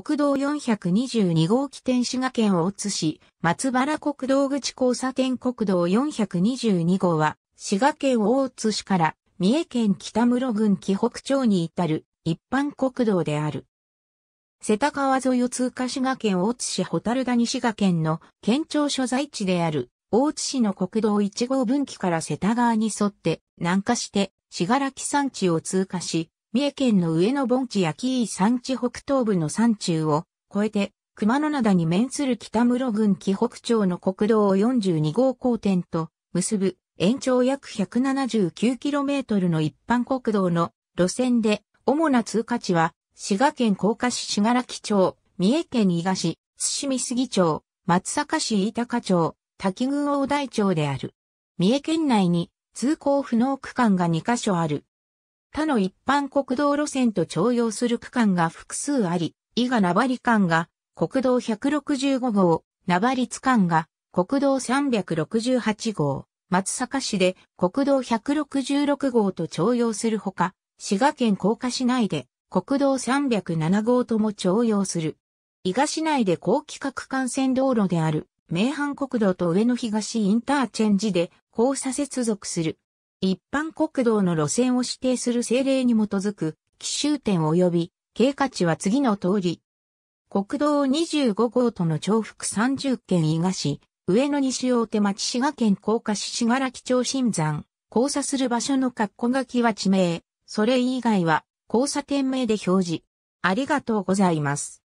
国道422号起点滋賀県大津市、松原国道口交差点国道422号は、滋賀県大津市から三重県北室郡紀北町に至る一般国道である。瀬田川沿いを通過滋賀県大津市蛍谷滋賀県の県庁所在地である大津市の国道1号分岐から瀬田川に沿って南下して、しがらき山地を通過し、三重県の上野盆地や紀伊山地北東部の山中を越えて、熊野灘に面する北室郡紀北町の国道42号交点と結ぶ延長約 179km の一般国道の路線で主な通過地は滋賀県甲賀市信楽町、三重県伊賀市、津島杉町、松阪市飯高町、滝群大台町である。三重県内に通行不能区間が2カ所ある。他の一般国道路線と徴用する区間が複数あり、伊賀名張間が国道165号、名張津間が国道368号、松阪市で国道166号と徴用するほか、滋賀県甲賀市内で国道307号とも徴用する。伊賀市内で高規格幹線道路である、名阪国道と上野東インターチェンジで交差接続する。一般国道の路線を指定する政令に基づく、奇襲点及び、経過値は次の通り。国道25号との重複30県伊賀市、上野西大手町滋賀県甲賀市滋賀木町新山、交差する場所の括弧書きは地名、それ以外は交差点名で表示。ありがとうございます。